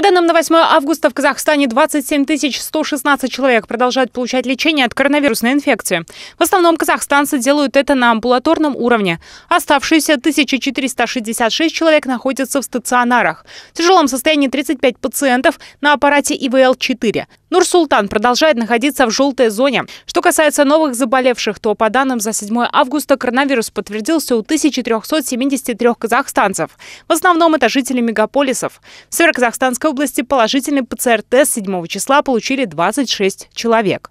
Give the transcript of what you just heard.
По данным на 8 августа в Казахстане 27 116 человек продолжают получать лечение от коронавирусной инфекции. В основном казахстанцы делают это на амбулаторном уровне. Оставшиеся 1466 человек находятся в стационарах. В тяжелом состоянии 35 пациентов на аппарате ИВЛ-4. Нур-Султан продолжает находиться в желтой зоне. Что касается новых заболевших, то по данным за 7 августа коронавирус подтвердился у 1373 казахстанцев. В основном это жители мегаполисов. В североказахстанской области положительный ПЦР-тест 7 числа получили 26 человек.